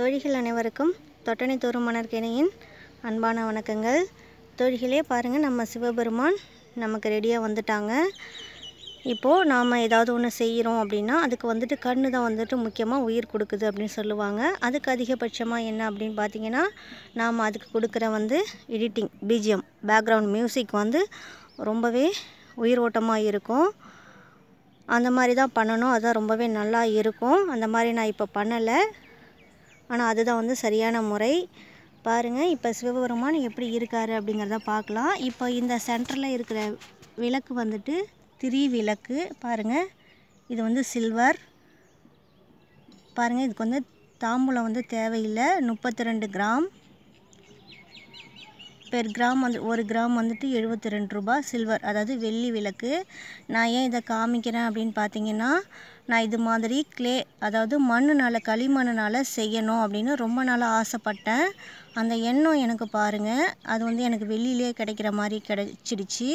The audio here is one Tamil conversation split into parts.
தோழிகள் அனைவருக்கும் தொட்டனை தோறும் மணற்கிணையின் அன்பான வணக்கங்கள் தோழிகளே பாருங்கள் நம்ம சிவபெருமான் நமக்கு ரெடியாக வந்துட்டாங்க இப்போது நாம் ஏதாவது ஒன்று செய்கிறோம் அப்படின்னா அதுக்கு வந்துட்டு கண்ணு தான் வந்துட்டு முக்கியமாக உயிர் கொடுக்குது அப்படின்னு சொல்லுவாங்க அதுக்கு அதிகபட்சமாக என்ன அப்படின்னு பார்த்தீங்கன்னா நாம் அதுக்கு கொடுக்குற வந்து எடிட்டிங் பிஜிஎம் பேக்ரவுண்ட் மியூசிக் வந்து ரொம்பவே உயிர் ஓட்டமாக இருக்கும் அந்த மாதிரி தான் பண்ணணும் அதுதான் ரொம்பவே நல்லா இருக்கும் அந்த மாதிரி நான் இப்போ பண்ணலை ஆனால் அதுதான் வந்து சரியான முறை பாருங்கள் இப்போ சிவபெருமான் எப்படி இருக்கார் அப்படிங்கிறத பார்க்கலாம் இப்போ இந்த சென்டரில் இருக்கிற விளக்கு வந்துட்டு திரி விளக்கு பாருங்கள் இது வந்து சில்வர் பாருங்கள் இதுக்கு வந்து தாம்பூலம் வந்து தேவையில்லை முப்பத்தி ரெண்டு கிராம் பெர் கிராம் வந்து ஒரு கிராம் வந்துட்டு எழுபத்தி ரெண்டு ரூபா சில்வர் அதாவது வெள்ளி விளக்கு நான் ஏன் இதை காமிக்கிறேன் அப்படின்னு பார்த்தீங்கன்னா நான் இது மாதிரி கிளே அதாவது மண்ணுனால் களிமண்ணுனால் செய்யணும் அப்படின்னு ரொம்ப நாளாக ஆசைப்பட்டேன் அந்த எண்ணம் எனக்கு பாருங்கள் அது வந்து எனக்கு வெளியிலே கிடைக்கிற மாதிரி கிடச்சிடுச்சு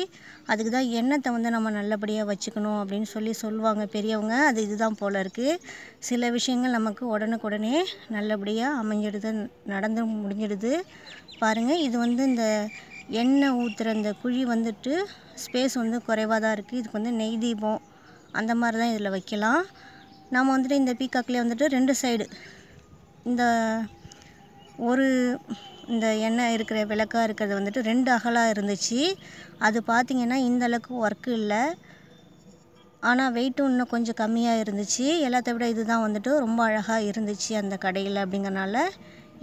அதுக்கு தான் எண்ணத்தை வந்து நம்ம நல்லபடியாக வச்சுக்கணும் அப்படின்னு சொல்லி சொல்லுவாங்க பெரியவங்க அது இதுதான் போல் இருக்குது சில விஷயங்கள் நமக்கு உடனுக்குடனே நல்லபடியாக அமைஞ்சிடுது நடந்து முடிஞ்சிடுது பாருங்கள் இது வந்து இந்த எண்ணெய் ஊற்றுற இந்த குழி வந்துட்டு ஸ்பேஸ் வந்து குறைவாக தான் இருக்குது இதுக்கு வந்து நெய் தீபம் அந்த மாதிரி தான் இதில் வைக்கலாம் நம்ம வந்துட்டு இந்த பீக்காக்லேயே வந்துட்டு ரெண்டு சைடு இந்த ஒரு இந்த எண்ணெய் இருக்கிற விளக்காக இருக்கிறது வந்துட்டு ரெண்டு அகலாக இருந்துச்சு அது பார்த்திங்கன்னா இந்தளவுக்கு ஒர்க்கு இல்லை ஆனால் வெயிட்டும் இன்னும் கொஞ்சம் கம்மியாக இருந்துச்சு எல்லாத்தை விட இது தான் வந்துட்டு ரொம்ப அழகாக இருந்துச்சு அந்த கடையில் அப்படிங்கிறனால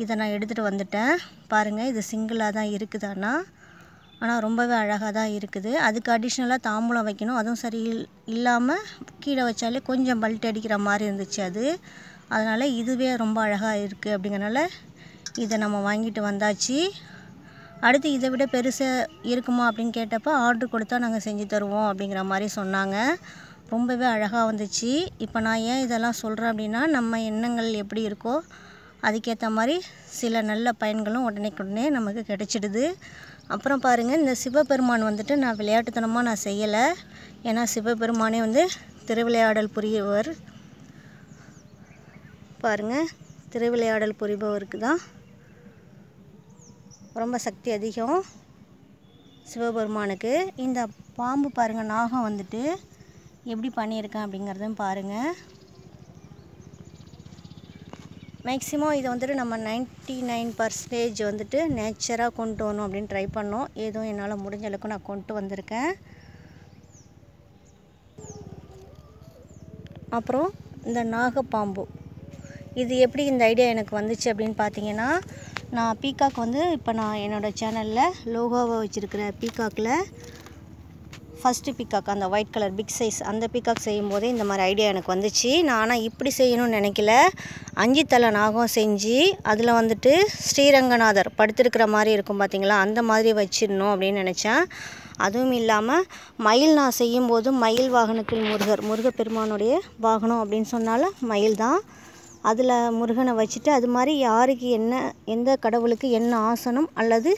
இதை நான் எடுத்துகிட்டு வந்துட்டேன் பாருங்கள் இது சிங்கிளாக தான் இருக்குது ஆனால் ஆனால் ரொம்பவே அழகாக தான் இருக்குது அதுக்கு அடிஷ்னலாக தாம்பூலம் வைக்கணும் அதுவும் சரி இல்லாமல் கீழே வச்சாலே கொஞ்சம் பல்ட் அடிக்கிற மாதிரி இருந்துச்சு அது அதனால் இதுவே ரொம்ப அழகாக இருக்குது அப்படிங்கிறனால இதை நம்ம வாங்கிட்டு வந்தாச்சு அடுத்து இதை விட பெருசாக இருக்குமா அப்படின்னு கேட்டப்போ ஆர்டர் கொடுத்தா நாங்கள் செஞ்சு தருவோம் அப்படிங்கிற மாதிரி சொன்னாங்க ரொம்பவே அழகாக வந்துச்சு இப்போ நான் ஏன் இதெல்லாம் சொல்கிறேன் அப்படின்னா நம்ம எண்ணங்கள் எப்படி இருக்கோ அதுக்கேற்ற மாதிரி சில நல்ல பயன்களும் உடனே நமக்கு கிடைச்சிடுது அப்புறம் பாருங்கள் இந்த சிவபெருமான் வந்துட்டு நான் விளையாட்டுத்தனமாக நான் செய்யலை ஏன்னா சிவபெருமானே வந்து திருவிளையாடல் புரியவர் பாருங்கள் திருவிளையாடல் புரிபவருக்கு தான் ரொம்ப சக்தி அதிகம் சிவபெருமானுக்கு இந்த பாம்பு பாருங்கள் நாகம் வந்துட்டு எப்படி பண்ணியிருக்கேன் அப்படிங்கிறதும் பாருங்கள் மேக்ஸிமம் இதை வந்துட்டு நம்ம நைன்ட்டி நைன் பர்சன்டேஜ் வந்துட்டு நேச்சராக கொண்டு வரணும் அப்படின்னு ட்ரை பண்ணோம் ஏதோ என்னால் முடிஞ்ச அளவுக்கு நான் கொண்டு வந்திருக்கேன் அப்புறம் இந்த நாகப்பாம்பு இது எப்படி இந்த ஐடியா எனக்கு வந்துச்சு அப்படின்னு பார்த்தீங்கன்னா நான் பீகாக் வந்து இப்போ நான் என்னோடய சேனலில் லோகோவை வச்சுருக்கிற பீகாக்கில் ஃபஸ்ட்டு பிக்காக் அந்த ஒயிட் கலர் பிக் சைஸ் அந்த பிக்காக் போதே இந்த மாதிரி ஐடியா எனக்கு வந்துச்சு நான் ஆனால் இப்படி செய்யணும்னு நினைக்கல அஞ்சு தலை நாகம் செஞ்சு அதில் வந்துட்டு ஸ்ரீரங்கநாதர் படுத்திருக்கிற மாதிரி இருக்கும் பார்த்திங்களா அந்த மாதிரி வச்சிடணும் அப்படின்னு நினச்சேன் அதுவும் இல்லாமல் மயில் நான் செய்யும்போது மயில் வாகனத்தில் முருகர் முருகப்பெருமானுடைய வாகனம் அப்படின்னு சொன்னால் மயில் தான் அதில் முருகனை வச்சுட்டு அது மாதிரி யாருக்கு என்ன எந்த கடவுளுக்கு என்ன ஆசனம் அல்லது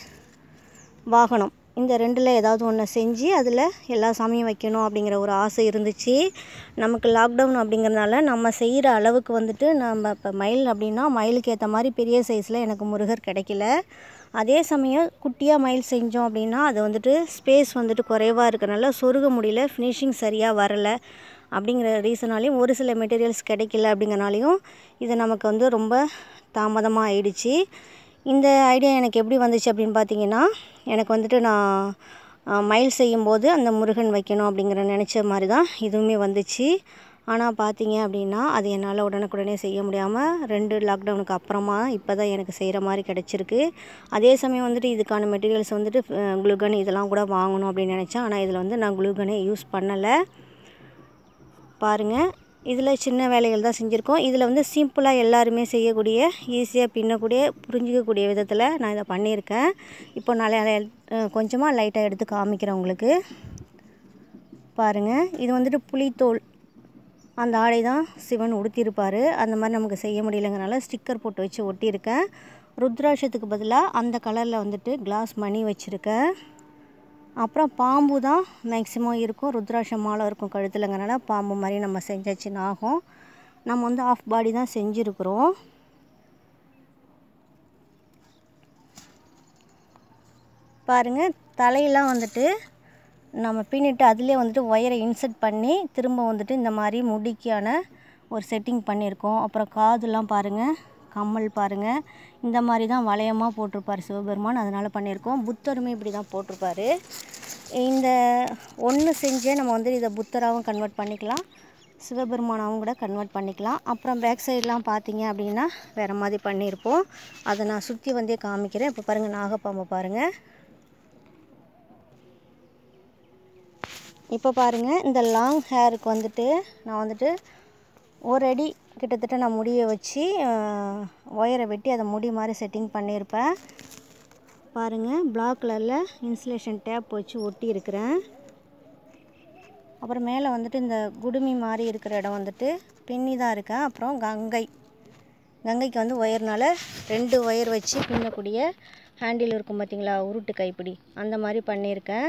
வாகனம் இந்த ரெண்டில் ஏதாவது ஒன்று செஞ்சு அதில் எல்லா சாமியும் வைக்கணும் அப்படிங்கிற ஒரு ஆசை இருந்துச்சு நமக்கு லாக்டவுன் அப்படிங்கிறதுனால நம்ம செய்கிற அளவுக்கு வந்துட்டு நம்ம இப்போ மயில் அப்படின்னா மயிலுக்கு ஏற்ற மாதிரி பெரிய சைஸில் எனக்கு முருகர் கிடைக்கல அதே சமயம் குட்டியாக மயில் செஞ்சோம் அப்படின்னா அது வந்துட்டு ஸ்பேஸ் வந்துட்டு குறைவாக இருக்கிறனால சொருக முடியல ஃபினிஷிங் சரியாக வரலை அப்படிங்கிற ரீசனாலையும் ஒரு சில மெட்டீரியல்ஸ் கிடைக்கல அப்படிங்கிறனாலையும் இது நமக்கு வந்து ரொம்ப தாமதமாக ஆயிடுச்சு இந்த ஐடியா எனக்கு எப்படி வந்துச்சு அப்படின்னு பார்த்தீங்கன்னா எனக்கு வந்துட்டு நான் மயில் செய்யும்போது அந்த முருகன் வைக்கணும் அப்படிங்கிற நினச்ச மாதிரி தான் இதுவுமே வந்துச்சு ஆனால் பார்த்தீங்க அப்படின்னா அது என்னால் உடனுக்குடனே செய்ய முடியாமல் ரெண்டு லாக்டவுனுக்கு அப்புறமா இப்போ தான் எனக்கு செய்கிற மாதிரி கிடச்சிருக்கு அதே சமயம் வந்துட்டு இதுக்கான மெட்டீரியல்ஸ் வந்துட்டு குளுகன் இதெல்லாம் கூட வாங்கணும் அப்படின்னு நினச்சேன் ஆனால் இதில் வந்து நான் குளுகனே யூஸ் பண்ணலை பாருங்கள் இதில் சின்ன வேலைகள் தான் செஞ்சுருக்கோம் இதில் வந்து சிம்பிளாக எல்லாருமே செய்யக்கூடிய ஈஸியாக பின்னக்கூடிய புரிஞ்சிக்கக்கூடிய விதத்தில் நான் இதை பண்ணியிருக்கேன் இப்போ நான் கொஞ்சமாக லைட்டாக எடுத்து காமிக்கிறேன் உங்களுக்கு பாருங்கள் இது வந்துட்டு புளித்தோல் அந்த ஆடை தான் சிவன் உடுத்தியிருப்பார் அந்த மாதிரி நமக்கு செய்ய முடியலைங்கிறனால ஸ்டிக்கர் போட்டு வச்சு ஒட்டியிருக்கேன் ருத்ராட்சத்துக்கு பதிலாக அந்த கலரில் வந்துட்டு கிளாஸ் மணி வச்சுருக்கேன் அப்புறம் பாம்பு தான் மேக்ஸிமம் இருக்கும் ருத்ராட்ச மாலை இருக்கும் கழுத்துலங்கிறனால பாம்பு மாதிரி நம்ம செஞ்சாச்சுன்னு ஆகும் நம்ம வந்து ஆஃப் பாடி தான் செஞ்சுருக்குறோம் பாருங்கள் தலையெல்லாம் வந்துட்டு நம்ம பின்னிட்டு அதிலே வந்துட்டு ஒயரை இன்சர்ட் பண்ணி திரும்ப வந்துட்டு இந்த மாதிரி முடிக்கான ஒரு செட்டிங் பண்ணியிருக்கோம் அப்புறம் காதுலாம் பாருங்கள் கம்மல் பாருங்கள் இந்த மாதிரி தான் வளையமாக போட்டிருப்பார் சிவபெருமான் அதனால் பண்ணியிருக்கோம் புத்தருமே இப்படி தான் போட்டிருப்பார் இந்த ஒன்று செஞ்சே நம்ம வந்து இதை புத்தராகவும் கன்வெர்ட் பண்ணிக்கலாம் சிவபெருமானாகவும் கூட கன்வெர்ட் பண்ணிக்கலாம் அப்புறம் பேக் சைடெலாம் பார்த்தீங்க அப்படின்னா வேறு மாதிரி பண்ணியிருப்போம் அதை நான் சுற்றி வந்தே காமிக்கிறேன் இப்போ பாருங்கள் நாகப்பாம்பை பாருங்கள் இப்போ பாருங்கள் இந்த லாங் ஹேருக்கு வந்துட்டு நான் வந்துட்டு ஒரு அடி கிட்டத்தட்ட நான் முடியை வச்சு ஒயரை வெட்டி அதை முடி மாதிரி செட்டிங் பண்ணியிருப்பேன் பாருங்கள் பிளாக் கலரில் இன்சுலேஷன் டேப் வச்சு ஒட்டி இருக்கிறேன் அப்புறம் மேலே வந்துட்டு இந்த குடுமி மாதிரி இருக்கிற இடம் வந்துட்டு பின்னி தான் இருக்கேன் அப்புறம் கங்கை கங்கைக்கு வந்து ஒயர்னால் ரெண்டு ஒயர் வச்சு பின்னக்கூடிய ஹேண்டில் இருக்கும் பார்த்தீங்களா உருட்டு கைப்பிடி அந்த மாதிரி பண்ணியிருக்கேன்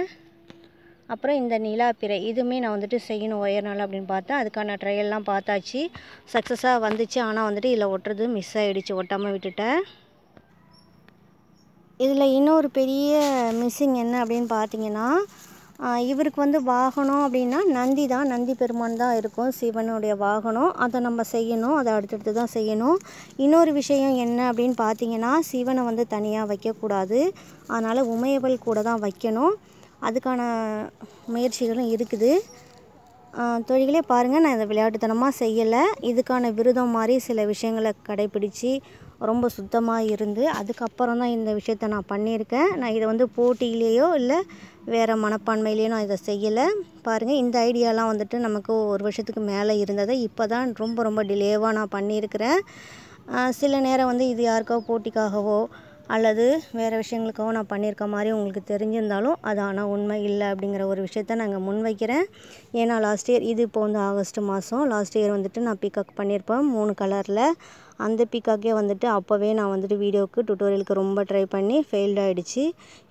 அப்புறம் இந்த நிலா பிறை இதுவுமே நான் வந்துட்டு செய்யணும் ஒயர் நாள் அப்படின்னு பார்த்தேன் அதுக்கான ட்ரையல்லாம் பார்த்தாச்சு சக்ஸஸாக வந்துச்சு ஆனால் வந்துட்டு இதில் ஒட்டுறது மிஸ் ஆகிடுச்சு ஒட்டாமல் விட்டுட்டேன் இதில் இன்னொரு பெரிய மிஸ்ஸிங் என்ன அப்படின்னு பார்த்தீங்கன்னா இவருக்கு வந்து வாகனம் அப்படின்னா நந்தி தான் நந்தி பெருமான் தான் இருக்கும் சிவனுடைய வாகனம் அதை நம்ம செய்யணும் அதை அடுத்தடுத்து தான் செய்யணும் இன்னொரு விஷயம் என்ன அப்படின்னு பார்த்தீங்கன்னா சிவனை வந்து தனியாக வைக்கக்கூடாது அதனால் உமையவள் கூட தான் வைக்கணும் அதுக்கான முயற்சிகளும் இருக்குது தொழில்களே பாருங்கள் நான் இதை விளையாட்டுத்தனமாக செய்யலை இதுக்கான விரதம் மாதிரி சில விஷயங்களை கடைப்பிடித்து ரொம்ப சுத்தமாக இருந்து அதுக்கப்புறம் தான் இந்த விஷயத்த நான் பண்ணியிருக்கேன் நான் இதை வந்து போட்டியிலேயோ இல்லை வேறு மனப்பான்மையிலேயோ நான் இதை செய்யலை பாருங்கள் இந்த ஐடியாலாம் வந்துட்டு நமக்கு ஒரு வருஷத்துக்கு மேலே இருந்ததை இப்போ தான் ரொம்ப ரொம்ப டிலேவாக நான் பண்ணியிருக்கிறேன் சில நேரம் வந்து இது யாருக்கோ போட்டிக்காகவோ அல்லது வேறு விஷயங்களுக்காக நான் பண்ணியிருக்க மாதிரி உங்களுக்கு தெரிஞ்சிருந்தாலும் அது ஆனால் உண்மை இல்லை அப்படிங்கிற ஒரு விஷயத்த நாங்கள் முன்வைக்கிறேன் ஏன்னா லாஸ்ட் இயர் இது இப்போ வந்து ஆகஸ்ட் மாதம் லாஸ்ட் இயர் வந்துட்டு நான் பிகாக் பண்ணியிருப்பேன் மூணு கலரில் அந்த பிக்காக்கே வந்துட்டு அப்போவே நான் வந்துட்டு வீடியோவுக்கு டுட்டோரியலுக்கு ரொம்ப ட்ரை பண்ணி ஃபெயில்டு ஆகிடுச்சு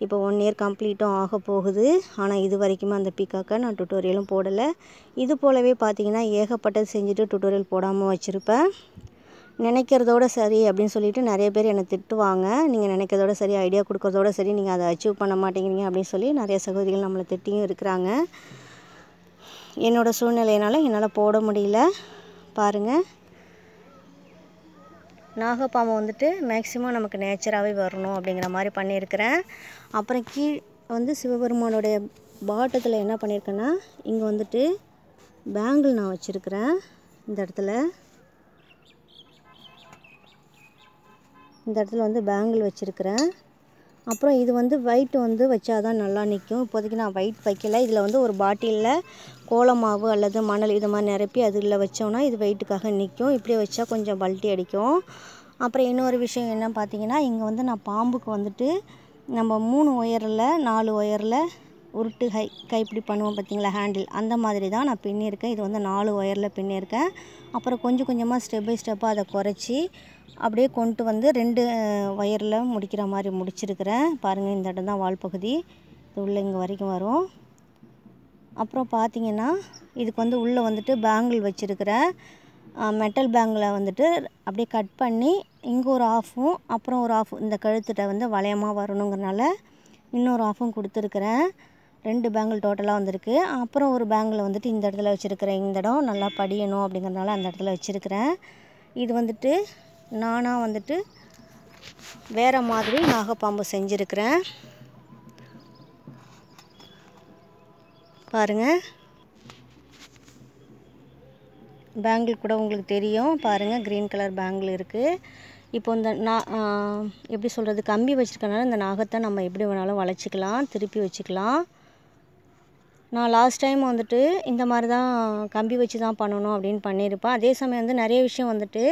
இப்போ ஒன் இயர் கம்ப்ளீட்டும் ஆக போகுது ஆனால் இது வரைக்குமே அந்த பிக்காக்கை நான் டுட்டோரியலும் போடலை இது போலவே பார்த்திங்கன்னா ஏகப்பட்டது செஞ்சுட்டு டுட்டோரியல் போடாமல் வச்சுருப்பேன் நினைக்கிறதோட சரி அப்படின்னு சொல்லிட்டு நிறைய பேர் என்னை திட்டுவாங்க நீங்கள் நினைக்கிறதோட சரி ஐடியா கொடுக்குறதோட சரி நீங்கள் அதை அச்சீவ் பண்ண மாட்டேங்கிறீங்க அப்படின்னு சொல்லி நிறைய சகோதரிகள் நம்மளை திட்டியும் இருக்கிறாங்க என்னோடய சூழ்நிலையினால் என்னால் போட முடியல பாருங்கள் நாகப்பாம்பை வந்துட்டு மேக்சிமம் நமக்கு நேச்சராகவே வரணும் அப்படிங்கிற மாதிரி பண்ணியிருக்கிறேன் அப்புறம் கீழ் வந்து சிவபெருமானுடைய பாட்டத்தில் என்ன பண்ணியிருக்கேன்னா இங்கே வந்துட்டு பேங்கிள் நான் வச்சுருக்கிறேன் இந்த இடத்துல இந்த இடத்துல வந்து பேங்கிள் வச்சுருக்கிறேன் அப்புறம் இது வந்து ஒயிட் வந்து வச்சா தான் நல்லா நிற்கும் இப்போதைக்கு நான் ஒயிட் வைக்கல இதில் வந்து ஒரு பாட்டிலில் கோலமாவு அல்லது மணல் இது மாதிரி நிரப்பி அதில் வச்சோன்னா இது வெயிட்டுக்காக நிற்கும் இப்படி வச்சா கொஞ்சம் பல்ட்டி அடிக்கும் அப்புறம் இன்னொரு விஷயம் என்ன பார்த்தீங்கன்னா இங்கே வந்து நான் பாம்புக்கு வந்துட்டு நம்ம மூணு ஒயரில் நாலு ஒயரில் உருட்டு கை கைப்பிடி பண்ணுவோம் பார்த்தீங்களா ஹேண்டில் அந்த மாதிரி தான் நான் பின்னியிருக்கேன் இது வந்து நாலு ஒயரில் பின்னியிருக்கேன் அப்புறம் கொஞ்சம் கொஞ்சமாக ஸ்டெப் பை ஸ்டெப்பாக அதை குறைச்சி அப்படியே கொண்டு வந்து ரெண்டு ஒயரில் முடிக்கிற மாதிரி முடிச்சிருக்கிறேன் பாருங்கள் இந்த இடம் தான் வால் பகுதி இது உள்ளே இங்கே வரைக்கும் வரும் அப்புறம் பார்த்திங்கன்னா இதுக்கு வந்து உள்ளே வந்துட்டு பேங்கிள் வச்சுருக்கிறேன் மெட்டல் பேங்கில் வந்துட்டு அப்படியே கட் பண்ணி இங்கே ஒரு ஆஃபும் அப்புறம் ஒரு ஆஃப் இந்த கழுத்துட்ட வந்து வளையமாக வரணுங்கிறனால இன்னொரு ஆஃபும் கொடுத்துருக்குறேன் ரெண்டு பேங்கிள் டோட்டலாக வந்திருக்கு அப்புறம் ஒரு பேங்கில் வந்துட்டு இந்த இடத்துல வச்சுருக்கிறேன் இந்த இடம் நல்லா படியணும் அப்படிங்கிறதுனால அந்த இடத்துல வச்சுருக்கிறேன் இது வந்துட்டு நானாக வந்துட்டு வேறு மாதிரி நாகப்பாம்பு செஞ்சுருக்கிறேன் பாருங்கள் பேங்கிள் கூட உங்களுக்கு தெரியும் பாருங்கள் க்ரீன் கலர் பேங்கிள் இருக்குது இப்போ இந்த நா எப்படி சொல்கிறது கம்பி வச்சுருக்கனால இந்த நாகத்தை நம்ம எப்படி வேணாலும் வளைச்சிக்கலாம் திருப்பி வச்சுக்கலாம் நான் லாஸ்ட் டைம் வந்துட்டு இந்த மாதிரி தான் கம்பி வச்சு தான் பண்ணணும் அப்படின்னு பண்ணியிருப்பேன் அதே சமயம் வந்து நிறைய விஷயம் வந்துட்டு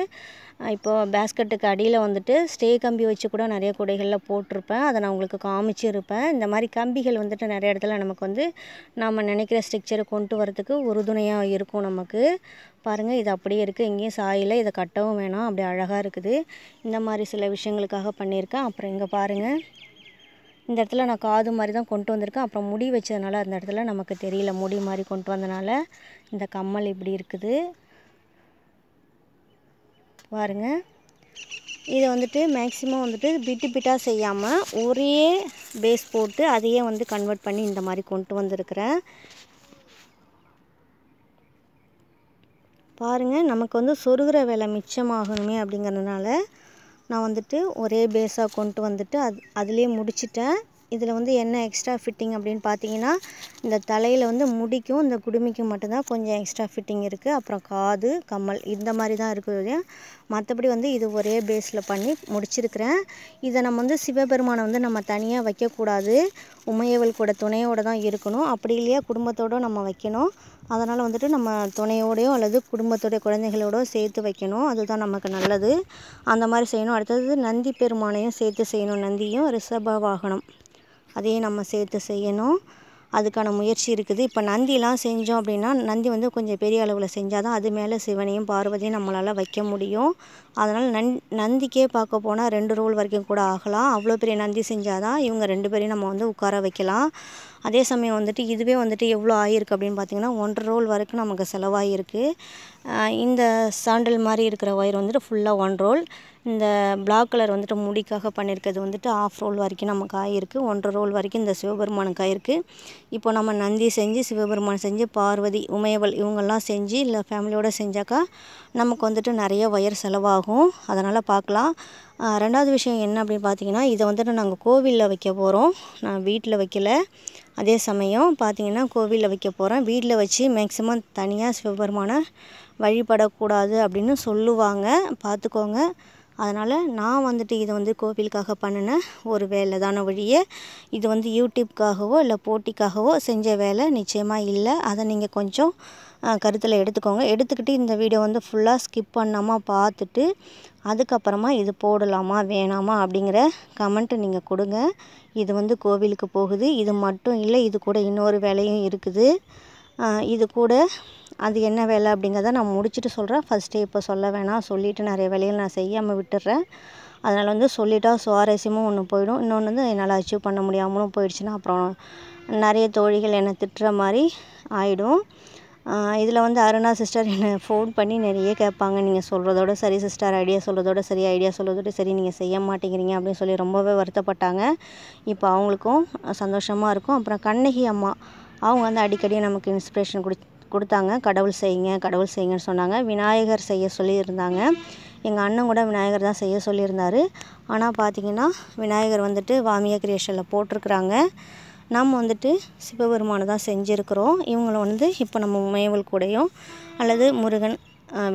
இப்போது பேஸ்கெட்டுக்கு அடியில் வந்துட்டு ஸ்டே கம்பி வச்சு கூட நிறைய குடைகளில் போட்டிருப்பேன் அதை நான் உங்களுக்கு காமிச்சிருப்பேன் இந்த மாதிரி கம்பிகள் வந்துட்டு நிறைய இடத்துல நமக்கு வந்து நாம் நினைக்கிற ஸ்ட்ரக்சரை கொண்டு வரத்துக்கு உறுதுணையாக இருக்கும் நமக்கு பாருங்கள் இது அப்படியே இருக்குது இங்கேயும் சாயில் இதை கட்டவும் வேணாம் அப்படி அழகாக இருக்குது இந்த மாதிரி சில விஷயங்களுக்காக பண்ணியிருக்கேன் அப்புறம் இங்கே பாருங்கள் இந்த இடத்துல நான் காது மாதிரி தான் கொண்டு வந்திருக்கேன் அப்புறம் முடி வச்சதுனால அந்த இடத்துல நமக்கு தெரியல முடி மாதிரி கொண்டு வந்தனால இந்த கம்மல் இப்படி இருக்குது பாருங்க இதை வந்துட்டு மேக்ஸிமம் வந்துட்டு பிட்டு பிட்டாக செய்யாமல் ஒரே பேஸ் போட்டு அதையே வந்து கன்வெர்ட் பண்ணி இந்த மாதிரி கொண்டு வந்திருக்கிறேன் பாருங்கள் நமக்கு வந்து சொருகிற வேலை மிச்சமாகணுமே அப்படிங்கிறதுனால நான் வந்துட்டு ஒரே பேஸாக கொண்டு வந்துட்டு அது அதிலே முடிச்சிட்டேன் இதில் வந்து என்ன எக்ஸ்ட்ரா ஃபிட்டிங் அப்படின்னு பார்த்தீங்கன்னா இந்த தலையில் வந்து முடிக்கும் இந்த குடுமிக்கும் மட்டும்தான் கொஞ்சம் எக்ஸ்ட்ரா ஃபிட்டிங் இருக்குது அப்புறம் காது கம்மல் இந்த மாதிரி தான் இருக்குது மற்றபடி வந்து இது ஒரே பேஸில் பண்ணி முடிச்சிருக்கிறேன் இதை நம்ம வந்து சிவபெருமானை வந்து நம்ம தனியாக வைக்கக்கூடாது உமையவள் கூட துணையோடு தான் இருக்கணும் அப்படி இல்லையா குடும்பத்தோடு நம்ம வைக்கணும் அதனால் வந்துட்டு நம்ம துணையோடையோ அல்லது குடும்பத்துடைய குழந்தைகளோடோ சேர்த்து வைக்கணும் அதுதான் நமக்கு நல்லது அந்த மாதிரி செய்யணும் அடுத்தது நந்தி பெருமானையும் சேர்த்து செய்யணும் நந்தியும் ரிஷப வாகனம் அதையும் நம்ம சேர்த்து செய்யணும் அதுக்கான முயற்சி இருக்குது இப்போ நந்திலாம் செஞ்சோம் அப்படின்னா நந்தி வந்து கொஞ்சம் பெரிய அளவில் செஞ்சால் தான் அது மேலே சிவனையும் பார்வதியும் நம்மளால் வைக்க முடியும் அதனால் நன் நந்திக்கே பார்க்க போனால் ரெண்டு ரோல் வரைக்கும் கூட ஆகலாம் அவ்வளோ பெரிய நந்தி செஞ்சால் தான் இவங்க ரெண்டு பேரையும் நம்ம வந்து உட்கார வைக்கலாம் அதே சமயம் வந்துட்டு இதுவே வந்துட்டு எவ்வளோ ஆகிருக்கு அப்படின்னு பார்த்தீங்கன்னா ஒன்றரை ரோல் வரைக்கும் நமக்கு செலவாகிருக்கு இந்த சாண்டல் மாதிரி இருக்கிற ஒயர் வந்துட்டு ஃபுல்லாக ஒன் ரோல் இந்த பிளாக் கலர் வந்துட்டு முடிக்காக பண்ணியிருக்கிறது வந்துட்டு ஆஃப் ரோல் வரைக்கும் நமக்கு ஆகிருக்கு ஒன்றரை ரோல் வரைக்கும் இந்த சிவபெருமானுக்கு ஆகிருக்கு இப்போ நம்ம நந்தி செஞ்சு சிவபெருமான் செஞ்சு பார்வதி உமையவள் இவங்கெல்லாம் செஞ்சு இல்லை ஃபேமிலியோடு செஞ்சாக்கா நமக்கு வந்துட்டு நிறைய ஒயர் செலவாகும் அதனால் பார்க்கலாம் ரெண்டாவது விஷயம் என்ன அப்படின்னு பார்த்தீங்கன்னா இதை வந்துட்டு நாங்கள் கோவிலில் வைக்க போகிறோம் நான் வீட்டில் வைக்கல அதே சமயம் பார்த்திங்கன்னா கோவிலில் வைக்க போகிறேன் வீட்டில் வச்சு மேக்ஸிமம் தனியாக சிவபெருமானை வழிபடக்கூடாது அப்படின்னு சொல்லுவாங்க பார்த்துக்கோங்க அதனால் நான் வந்துட்டு இதை வந்து கோவிலுக்காக பண்ணின ஒரு வேலை தான வழியே இது வந்து யூடியூப்காகவோ இல்லை போட்டிக்காகவோ செஞ்ச வேலை நிச்சயமாக இல்லை அதை நீங்கள் கொஞ்சம் கருத்தில் எடுத்துக்கோங்க எடுத்துக்கிட்டு இந்த வீடியோ வந்து ஃபுல்லாக ஸ்கிப் பண்ணாமல் பார்த்துட்டு அதுக்கப்புறமா இது போடலாமா வேணாமா அப்படிங்கிற கமெண்ட்டு நீங்கள் கொடுங்க இது வந்து கோவிலுக்கு போகுது இது மட்டும் இல்லை இது கூட இன்னொரு வேலையும் இருக்குது இது கூட அது என்ன வேலை அப்படிங்கிறத நான் முடிச்சுட்டு சொல்கிறேன் ஃபஸ்ட்டு இப்போ சொல்ல வேணாம் சொல்லிவிட்டு நிறைய வேலைகள் நான் செய்யாமல் விட்டுடுறேன் அதனால் வந்து சொல்லிட்டா சுவாரஸ்யமும் ஒன்று போயிடும் இன்னொன்று வந்து என்னால் அச்சீவ் பண்ண முடியாமலும் போயிடுச்சுன்னா அப்புறம் நிறைய தோழிகள் என்னை திட்டுற மாதிரி ஆகிடும் இதில் வந்து அருணா சிஸ்டர் என்னை ஃபோன் பண்ணி நிறைய கேட்பாங்க நீங்கள் சொல்கிறதோட சரி சிஸ்டர் ஐடியா சொல்கிறதோட சரி ஐடியா சொல்கிறதோட சரி நீங்கள் செய்ய மாட்டேங்கிறீங்க அப்படின்னு சொல்லி ரொம்பவே வருத்தப்பட்டாங்க இப்போ அவங்களுக்கும் சந்தோஷமாக இருக்கும் அப்புறம் கண்ணகி அம்மா அவங்க வந்து அடிக்கடி நமக்கு இன்ஸ்பிரேஷன் கொடு கொடுத்தாங்க கடவுள் செய்யுங்க கடவுள் செய்யுங்கன்னு சொன்னாங்க விநாயகர் செய்ய சொல்லியிருந்தாங்க எங்கள் அண்ணன் கூட விநாயகர் தான் செய்ய சொல்லியிருந்தார் ஆனால் பார்த்திங்கன்னா விநாயகர் வந்துட்டு வாமியா கிரியேஷனில் போட்டிருக்கிறாங்க நாம் வந்துட்டு சிவபெருமானை தான் செஞ்சுருக்கிறோம் இவங்கள வந்து இப்போ நம்ம மேவல் கூடையும் அல்லது முருகன்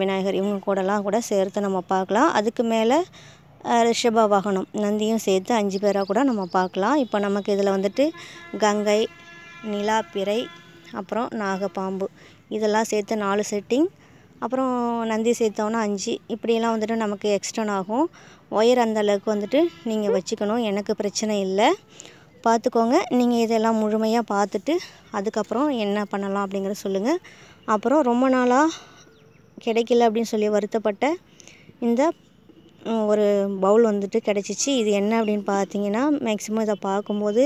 விநாயகர் இவங்க கூடலாம் கூட சேர்த்து நம்ம பார்க்கலாம் அதுக்கு மேலே ரிஷப வாகனம் நந்தியும் சேர்த்து அஞ்சு பேராக கூட நம்ம பார்க்கலாம் இப்போ நமக்கு இதில் வந்துட்டு கங்கை நிலா பிறை அப்புறம் நாகப்பாம்பு இதெல்லாம் சேர்த்து நாலு செட்டிங் அப்புறம் நந்தி சேர்த்தோன்னா அஞ்சு இப்படியெல்லாம் வந்துட்டு நமக்கு எக்ஸ்டன் ஆகும் ஒயர் அந்த அளவுக்கு வந்துட்டு நீங்கள் வச்சுக்கணும் எனக்கு பிரச்சனை இல்லை பார்த்துக்கோங்க நீங்கள் இதெல்லாம் முழுமையாக பார்த்துட்டு அதுக்கப்புறம் என்ன பண்ணலாம் அப்படிங்கிறத சொல்லுங்கள் அப்புறம் ரொம்ப நாளாக கிடைக்கல அப்படின்னு சொல்லி வருத்தப்பட்ட இந்த ஒரு பவுல் வந்துட்டு கிடச்சிச்சு இது என்ன அப்படின்னு பார்த்தீங்கன்னா மேக்ஸிமம் இதை பார்க்கும்போது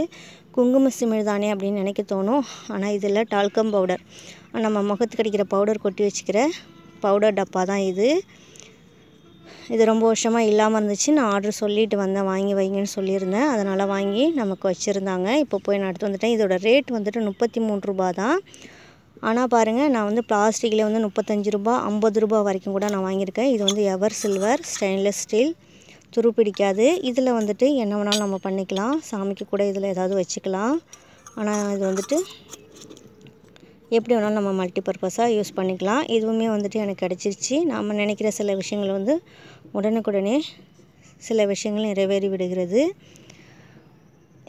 குங்கும தானே அப்படின்னு நினைக்க தோணும் ஆனால் இதில் டால்கம் பவுடர் நம்ம முகத்துக்கு அடிக்கிற பவுடர் கொட்டி வச்சுக்கிற பவுடர் டப்பா தான் இது இது ரொம்ப வருஷமாக இல்லாமல் இருந்துச்சு நான் ஆர்டர் சொல்லிட்டு வந்தேன் வாங்கி வைங்கன்னு சொல்லியிருந்தேன் அதனால் வாங்கி நமக்கு வச்சுருந்தாங்க இப்போ போய் நான் எடுத்து வந்துட்டேன் இதோட ரேட் வந்துட்டு முப்பத்தி மூணு ரூபா தான் ஆனால் பாருங்கள் நான் வந்து பிளாஸ்டிக்கில் வந்து முப்பத்தஞ்சு ரூபா ஐம்பது ரூபா வரைக்கும் கூட நான் வாங்கியிருக்கேன் இது வந்து எவர் சில்வர் ஸ்டெயின்லெஸ் ஸ்டீல் துரு பிடிக்காது இதில் வந்துட்டு என்ன வேணாலும் நம்ம பண்ணிக்கலாம் சாமிக்கு கூட இதில் ஏதாவது வச்சுக்கலாம் ஆனால் இது வந்துட்டு எப்படி வேணாலும் நம்ம மல்டி பர்பஸாக யூஸ் பண்ணிக்கலாம் இதுவுமே வந்துட்டு எனக்கு கிடச்சிருச்சு நம்ம நினைக்கிற சில விஷயங்கள் வந்து உடனுக்குடனே சில விஷயங்கள் நிறைவேறி விடுகிறது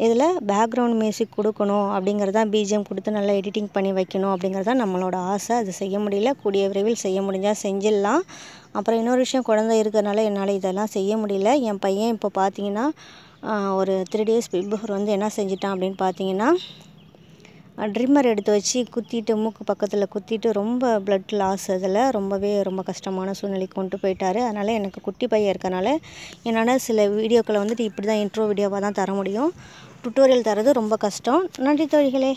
இதில் பேக்ரவுண்ட் மியூசிக் கொடுக்கணும் அப்படிங்கிறதா பிஜிஎம் கொடுத்து நல்லா எடிட்டிங் பண்ணி வைக்கணும் அப்படிங்கிறது தான் நம்மளோட ஆசை அது செய்ய முடியல கூடிய விரைவில் செய்ய முடிஞ்சால் செஞ்சிடலாம் அப்புறம் இன்னொரு விஷயம் குழந்தை இருக்கிறனால என்னால் இதெல்லாம் செய்ய முடியல என் பையன் இப்போ பார்த்தீங்கன்னா ஒரு த்ரீ டேஸ் பிஃபோர் வந்து என்ன செஞ்சிட்டான் அப்படின்னு பார்த்தீங்கன்னா ட்ரிம்மர் எடுத்து வச்சு குத்திட்டு மூக்கு பக்கத்தில் குத்திட்டு ரொம்ப ப்ளட் லாஸ் அதில் ரொம்பவே ரொம்ப கஷ்டமான சூழ்நிலைக்கு கொண்டு போயிட்டார் அதனால் எனக்கு குட்டி பையன் இருக்கனால என்னால் சில வீடியோக்களை வந்துட்டு இப்படி தான் இன்ட்ரோ வீடியோவாக தான் தர முடியும் டுட்டோரியல் தரது ரொம்ப கஷ்டம் நன்றி தோழிகளே